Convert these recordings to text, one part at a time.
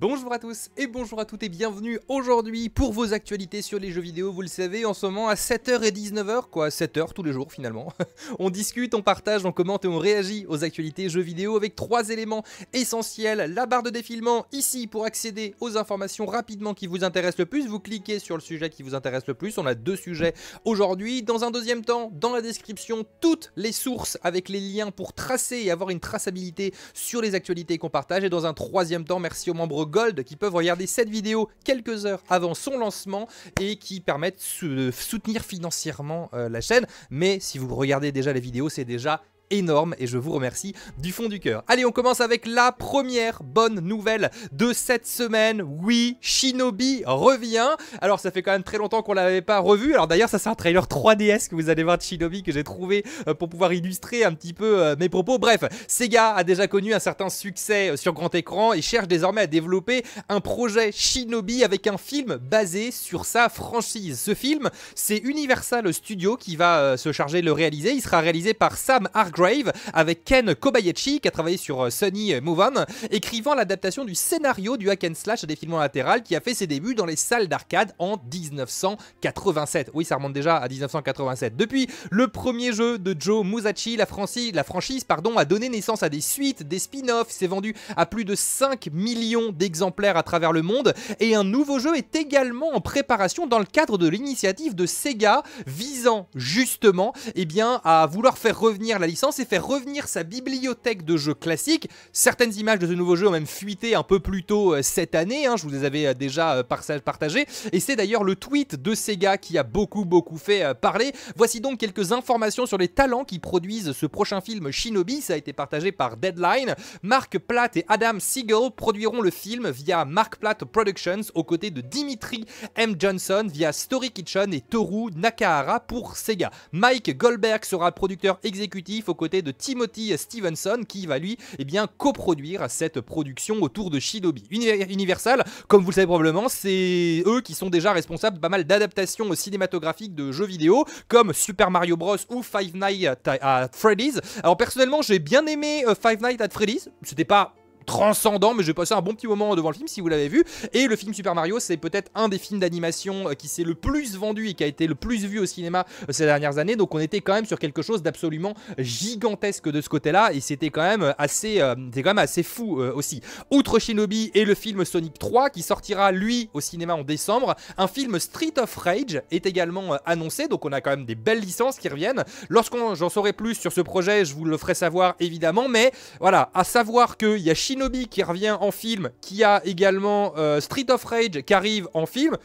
Bonjour à tous et bonjour à toutes et bienvenue aujourd'hui pour vos actualités sur les jeux vidéo, vous le savez, en ce moment à 7h et 19h, quoi, 7h tous les jours finalement. on discute, on partage, on commente et on réagit aux actualités jeux vidéo avec trois éléments essentiels. La barre de défilement ici pour accéder aux informations rapidement qui vous intéressent le plus, vous cliquez sur le sujet qui vous intéresse le plus, on a deux sujets aujourd'hui. Dans un deuxième temps, dans la description, toutes les sources avec les liens pour tracer et avoir une traçabilité sur les actualités qu'on partage. Et dans un troisième temps, merci aux membres Gold qui peuvent regarder cette vidéo quelques heures avant son lancement et qui permettent de euh, soutenir financièrement euh, la chaîne. Mais si vous regardez déjà la vidéo, c'est déjà énorme et je vous remercie du fond du cœur. Allez, on commence avec la première bonne nouvelle de cette semaine. Oui, Shinobi revient. Alors, ça fait quand même très longtemps qu'on l'avait pas revu. Alors d'ailleurs, ça c'est un trailer 3DS que vous allez voir de Shinobi que j'ai trouvé euh, pour pouvoir illustrer un petit peu euh, mes propos. Bref, Sega a déjà connu un certain succès euh, sur grand écran et cherche désormais à développer un projet Shinobi avec un film basé sur sa franchise. Ce film, c'est Universal Studio qui va se charger de le réaliser. Il sera réalisé par Sam Ark Grave avec Ken Kobayashi qui a travaillé sur euh, Sunny euh, Move On, écrivant l'adaptation du scénario du hack and slash à défilement latéral qui a fait ses débuts dans les salles d'arcade en 1987. Oui, ça remonte déjà à 1987. Depuis, le premier jeu de Joe Musashi, la, franchise, la franchise pardon, a donné naissance à des suites, des spin-offs, s'est vendu à plus de 5 millions d'exemplaires à travers le monde et un nouveau jeu est également en préparation dans le cadre de l'initiative de Sega visant justement eh bien, à vouloir faire revenir la licence et faire revenir sa bibliothèque de jeux classiques. Certaines images de ce nouveau jeu ont même fuité un peu plus tôt euh, cette année, hein, je vous les avais euh, déjà euh, partagées, et c'est d'ailleurs le tweet de Sega qui a beaucoup beaucoup fait parler. Voici donc quelques informations sur les talents qui produisent ce prochain film Shinobi, ça a été partagé par Deadline. Mark Platt et Adam Siegel produiront le film via Mark Platt Productions aux côtés de Dimitri M. Johnson via Story Kitchen et Toru Nakahara pour Sega. Mike Goldberg sera producteur exécutif aux côté de Timothy Stevenson qui va lui et eh bien, coproduire cette production autour de Shinobi. Universal, comme vous le savez probablement, c'est eux qui sont déjà responsables de pas mal d'adaptations cinématographiques de jeux vidéo comme Super Mario Bros ou Five Nights at Freddy's. Alors personnellement, j'ai bien aimé euh, Five Nights at Freddy's, c'était pas transcendant, mais je vais passer un bon petit moment devant le film si vous l'avez vu. Et le film Super Mario, c'est peut-être un des films d'animation euh, qui s'est le plus vendu et qui a été le plus vu au cinéma euh, ces dernières années. Donc on était quand même sur quelque chose d'absolument gigantesque de ce côté-là, et c'était quand même euh, assez, quand même assez fou aussi. Outre Shinobi et le film Sonic 3, qui sortira lui au cinéma en décembre, un film Street of Rage est également annoncé. Donc on a quand même des belles licences qui reviennent. Lorsqu'on j'en saurai plus sur ce projet, je vous le ferai savoir évidemment, mais voilà, à savoir qu'il y a Shinobi qui revient en film, qui a également euh, Street of Rage qui arrive en film.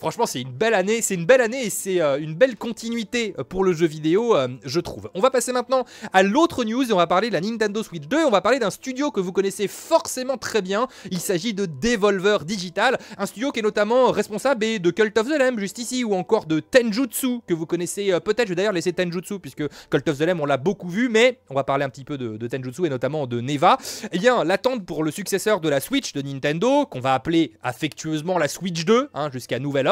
Franchement, c'est une belle année, c'est une belle année et c'est euh, une belle continuité euh, pour le jeu vidéo, euh, je trouve. On va passer maintenant à l'autre news et on va parler de la Nintendo Switch 2. On va parler d'un studio que vous connaissez forcément très bien. Il s'agit de Devolver Digital, un studio qui est notamment responsable de Cult of the Lamb juste ici ou encore de Tenjutsu que vous connaissez peut-être. Je vais d'ailleurs laisser Tenjutsu puisque Cult of the Lamb on l'a beaucoup vu, mais on va parler un petit peu de, Tenjutsu et notamment de Neva. Eh bien, l'attente pour le successeur de la Switch de Nintendo, qu'on va appeler affectueusement la Switch 2, hein, jusqu'à nouvel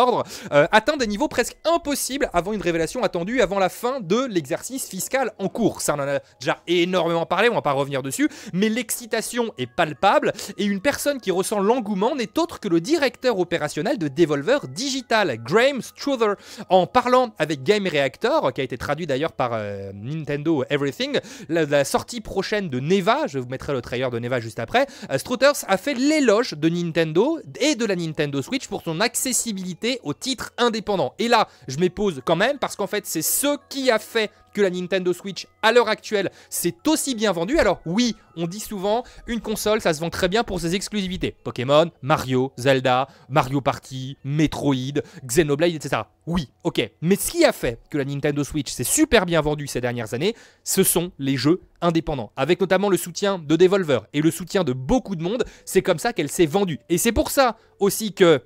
euh, atteint des niveaux presque impossibles avant une révélation attendue, avant la fin de l'exercice fiscal en cours. Ça, on en a déjà énormément parlé, on va pas revenir dessus, mais l'excitation est palpable et une personne qui ressent l'engouement n'est autre que le directeur opérationnel de Devolver Digital, Graham Struther. En parlant avec Game Reactor, qui a été traduit d'ailleurs par euh, Nintendo Everything, la, sortie prochaine de Neva, je vous mettrai le trailer de Neva juste après, euh, Struther a fait l'éloge de Nintendo et de la Nintendo Switch pour son accessibilité au titre indépendant. Et là, je m'épose quand même parce qu'en fait, c'est ce qui a fait que la Nintendo Switch à l'heure actuelle s'est aussi bien vendue. Alors oui, on dit souvent une console, ça se vend très bien pour ses exclusivités. Pokémon, Mario, Zelda, Mario Party, Metroid, Xenoblade, etc. Oui, ok. Mais ce qui a fait que la Nintendo Switch s'est super bien vendue ces dernières années, ce sont les jeux indépendants, avec notamment le soutien de Devolver et le soutien de beaucoup de monde. C'est comme ça qu'elle s'est vendue. Et c'est pour ça aussi que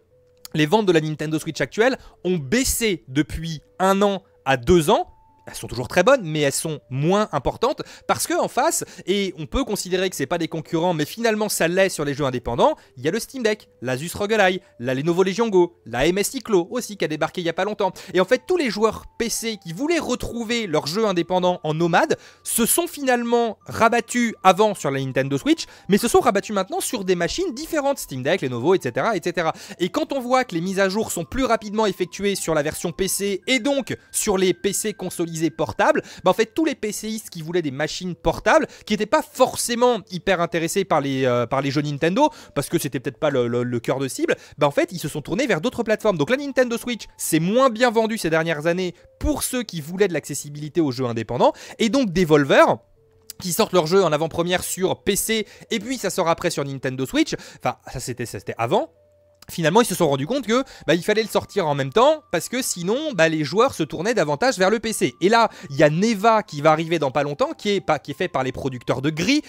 les ventes de la Nintendo Switch actuelle ont baissé depuis un an à deux ans elles sont toujours très bonnes, mais elles sont moins importantes parce que en face, et on peut considérer que c'est pas des concurrents, mais finalement ça l'est sur les jeux indépendants, il y a le Steam Deck, l'Asus ROG Ally, la Lenovo Legion Go, la MSI Cyclo aussi qui a débarqué il y a pas longtemps. Et en fait, tous les joueurs PC qui voulaient retrouver leurs jeux indépendants en nomade se sont finalement rabattus avant sur la Nintendo Switch, mais se sont rabattus maintenant sur des machines différentes, Steam Deck, Lenovo, etc., etc. Et quand on voit que les mises à jour sont plus rapidement effectuées sur la version PC et donc sur les PC consolidés portable portables, bah en fait tous les PCistes qui voulaient des machines portables, qui n'étaient pas forcément hyper intéressés par les, euh, par les jeux Nintendo, parce que c'était peut-être pas le, cœur de cible, bah en fait ils se sont tournés vers d'autres plateformes. Donc la Nintendo Switch s'est moins bien vendue ces dernières années pour ceux qui voulaient de l'accessibilité aux jeux indépendants, et donc Devolver qui sortent leur jeu en avant-première sur PC et puis ça sort après sur Nintendo Switch. Enfin, ça c'était avant, finalement ils se sont rendus compte que bah, il fallait le sortir en même temps parce que sinon bah, les joueurs se tournaient davantage vers le PC. Et là, il y a Neva qui va arriver dans pas longtemps, qui est, pas, qui est fait par les producteurs de Gris.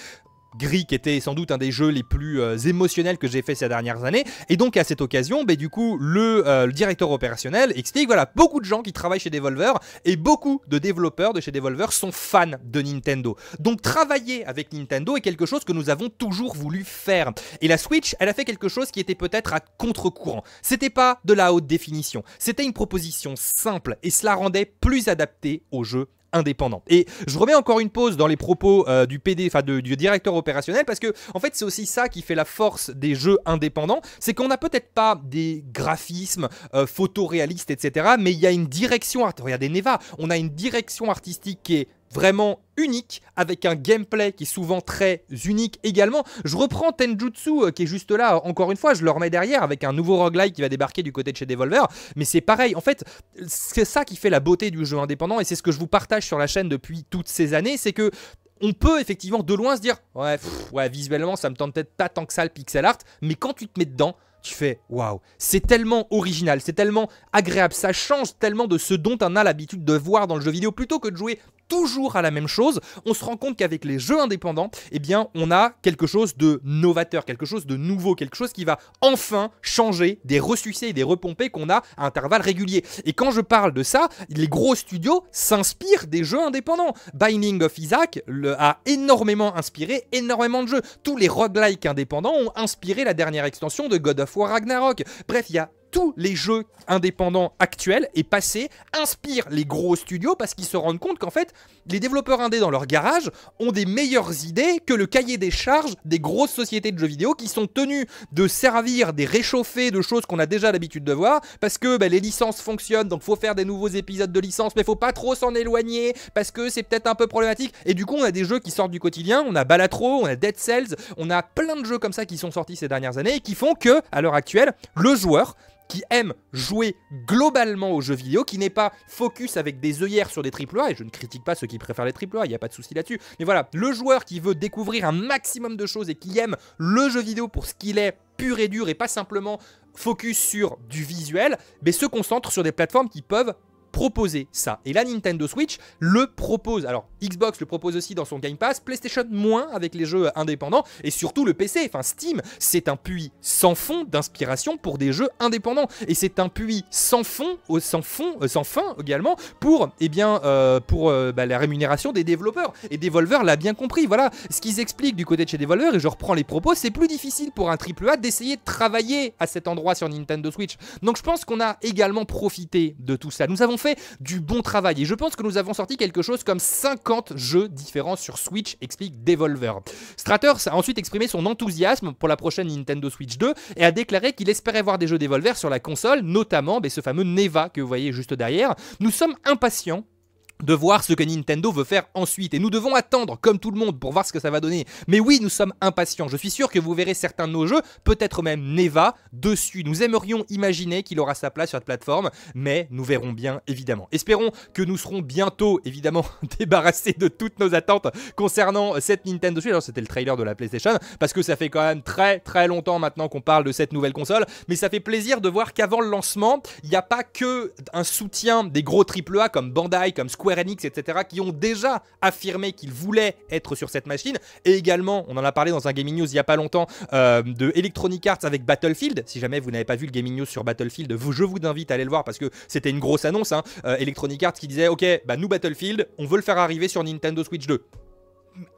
Gris, qui était sans doute un des jeux les plus euh, émotionnels que j'ai fait ces dernières années. Et donc, à cette occasion, bah, du coup, euh, le, directeur opérationnel explique voilà, beaucoup de gens qui travaillent chez Devolver et beaucoup de développeurs de chez Devolver sont fans de Nintendo. Donc, travailler avec Nintendo est quelque chose que nous avons toujours voulu faire. Et la Switch, elle a fait quelque chose qui était peut-être à contre-courant. C'était pas de la haute définition, c'était une proposition simple et cela rendait plus adapté au jeu indépendant. Et je remets encore une pause dans les propos euh, du PD, enfin du directeur opérationnel, parce que en fait c'est aussi ça qui fait la force des jeux indépendants, c'est qu'on n'a peut-être pas des graphismes euh, photoréalistes, etc., mais il y a une direction, regardez Neva, on a une direction artistique qui est vraiment unique, avec un gameplay qui est souvent très unique également. Je reprends Tenjutsu euh, qui est juste là, encore une fois, je le remets derrière avec un nouveau roguelike qui va débarquer du côté de chez Devolver, mais c'est pareil, en fait, c'est ça qui fait la beauté du jeu indépendant et c'est ce que je vous partage sur la chaîne depuis toutes ces années, c'est que on peut effectivement de loin se dire ouais, ouais visuellement ça me tente peut-être pas tant que ça le pixel art, mais quand tu te mets dedans, tu fais waouh, c'est tellement original, c'est tellement agréable, ça change tellement de ce dont on a l'habitude de voir dans le jeu vidéo plutôt que de jouer toujours à la même chose, on se rend compte qu'avec les jeux indépendants, eh bien, on a quelque chose de novateur, quelque chose de nouveau, quelque chose qui va enfin changer des ressucés et des repompés qu'on a à intervalles réguliers. Et quand je parle de ça, les gros studios s'inspirent des jeux indépendants. Binding of Isaac a énormément inspiré énormément de jeux. Tous les roguelikes indépendants ont inspiré la dernière extension de God of War Ragnarok. Bref, il y a tous les jeux indépendants actuels et passés inspirent les gros studios parce qu'ils se rendent compte qu'en fait, les développeurs indés dans leur garage ont des meilleures idées que le cahier des charges des grosses sociétés de jeux vidéo qui sont tenues de servir des réchauffés de choses qu'on a déjà l'habitude de voir parce que bah, les licences fonctionnent donc faut faire des nouveaux épisodes de licences mais faut pas trop s'en éloigner parce que c'est peut-être un peu problématique et du coup on a des jeux qui sortent du quotidien, on a Balatro, on a Dead Cells, on a plein de jeux comme ça qui sont sortis ces dernières années et qui font que à l'heure actuelle le joueur qui aime jouer globalement aux jeux vidéo, qui n'est pas focus avec des œillères sur des AAA, et je ne critique pas ceux qui préfèrent les A, il n'y a pas de souci là-dessus, mais voilà, le joueur qui veut découvrir un maximum de choses et qui aime le jeu vidéo pour ce qu'il est pur et dur et pas simplement focus sur du visuel, mais se concentre sur des plateformes qui peuvent proposer ça. Et la Nintendo Switch le propose. Alors Xbox le propose aussi dans son Game Pass, PlayStation moins avec les jeux indépendants, et surtout le PC, enfin Steam, c'est un puits sans fond d'inspiration pour des jeux indépendants. Et c'est un puits sans fond, euh, sans fond, euh, sans fin également pour, eh bien, euh, pour bah, la rémunération des développeurs. Et Devolver l'a bien compris. Voilà ce qu'ils expliquent du côté de chez Devolver. Et je reprends les propos. C'est plus difficile pour un AAA d'essayer de travailler à cet endroit sur Nintendo Switch. Donc je pense qu'on a également profité de tout ça. Nous avons fait du bon travail. Et je pense que nous avons sorti quelque chose comme 50 jeux différents sur Switch, explique Devolver. Strater a ensuite exprimé son enthousiasme pour la prochaine Nintendo Switch 2 et a déclaré qu'il espérait voir des jeux Devolver sur la console, notamment ben, ce fameux Neva que vous voyez juste derrière. Nous sommes impatients de voir ce que Nintendo veut faire ensuite. Et nous devons attendre, comme tout le monde, pour voir ce que ça va donner. Mais oui, nous sommes impatients. Je suis sûr que vous verrez certains de nos jeux, peut-être même Neva, dessus. Nous aimerions imaginer qu'il aura sa place sur cette plateforme, mais nous verrons bien, évidemment. Espérons que nous serons bientôt, évidemment, débarrassés de toutes nos attentes concernant cette Nintendo Switch. Alors, c'était le trailer de la PlayStation, parce que ça fait quand même très, très longtemps maintenant qu'on parle de cette nouvelle console. Mais ça fait plaisir de voir qu'avant le lancement, il n'y a pas que un soutien des gros AAA comme Bandai, comme Square, etc., qui ont déjà affirmé qu'ils voulaient être sur cette machine. Et également, on en a parlé dans un Gaming News il n'y a pas longtemps, euh, de Electronic Arts avec Battlefield. Si jamais vous n'avez pas vu le Gaming News sur Battlefield, je vous invite à aller le voir parce que c'était une grosse annonce. Hein. Euh, Electronic Arts qui disait, ok, bah nous Battlefield, on veut le faire arriver sur Nintendo Switch 2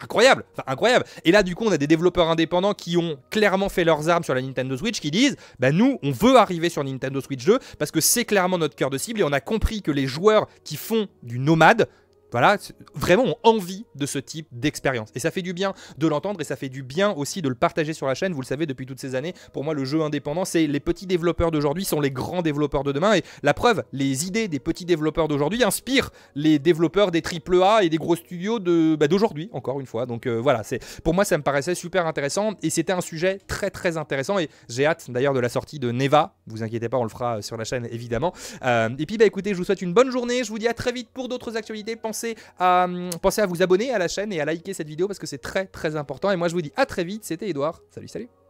incroyable, enfin incroyable. Et là, du coup, on a des développeurs indépendants qui ont clairement fait leurs armes sur la Nintendo Switch, qui disent, ben nous, on veut arriver sur Nintendo Switch 2 parce que c'est clairement notre cœur de cible et on a compris que les joueurs qui font du nomade, voilà, vraiment envie de ce type d'expérience. Et ça fait du bien de l'entendre et ça fait du bien aussi de le partager sur la chaîne. Vous le savez depuis toutes ces années, pour moi le jeu indépendant, c'est les petits développeurs d'aujourd'hui sont les grands développeurs de demain. Et la preuve, les idées des petits développeurs d'aujourd'hui inspirent les développeurs des AAA et des gros studios bah, d'aujourd'hui, encore une fois. Donc euh, voilà, c'est pour moi ça me paraissait super intéressant et c'était un sujet très très intéressant. Et j'ai hâte d'ailleurs de la sortie de Neva. Vous inquiétez pas, on le fera euh, sur la chaîne évidemment. Euh, et puis bah écoutez, je vous souhaite une bonne journée. Je vous dis à très vite pour d'autres actualités. Hum, pensez à, vous abonner à la chaîne et à liker cette vidéo parce que c'est très très important. Et moi je vous dis à très vite. C'était Edouard. Salut, salut.